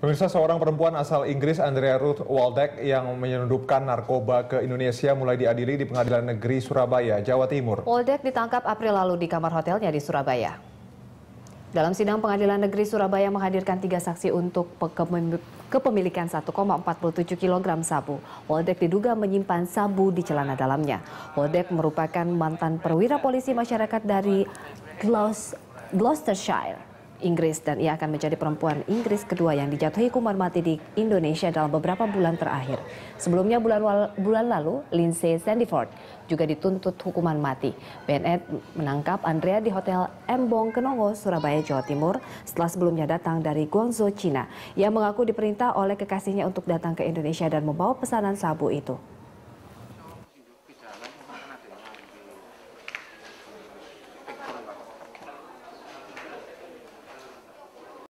Pemirsa seorang perempuan asal Inggris Andrea Ruth Waldeck yang menyelundupkan narkoba ke Indonesia mulai diadili di Pengadilan Negeri Surabaya, Jawa Timur. Waldeck ditangkap April lalu di kamar hotelnya di Surabaya. Dalam sidang Pengadilan Negeri Surabaya menghadirkan tiga saksi untuk kepemilikan 1,47 kg sabu. Waldeck diduga menyimpan sabu di celana dalamnya. Waldeck merupakan mantan perwira polisi masyarakat dari Gloucestershire. Inggris dan ia akan menjadi perempuan Inggris kedua yang dijatuhi hukuman mati di Indonesia dalam beberapa bulan terakhir. Sebelumnya bulan, bulan lalu, Lindsay Sandiford juga dituntut hukuman mati. BNN menangkap Andrea di Hotel Embong Kenongo, Surabaya, Jawa Timur setelah sebelumnya datang dari Guangzhou, China, Ia mengaku diperintah oleh kekasihnya untuk datang ke Indonesia dan membawa pesanan sabu itu.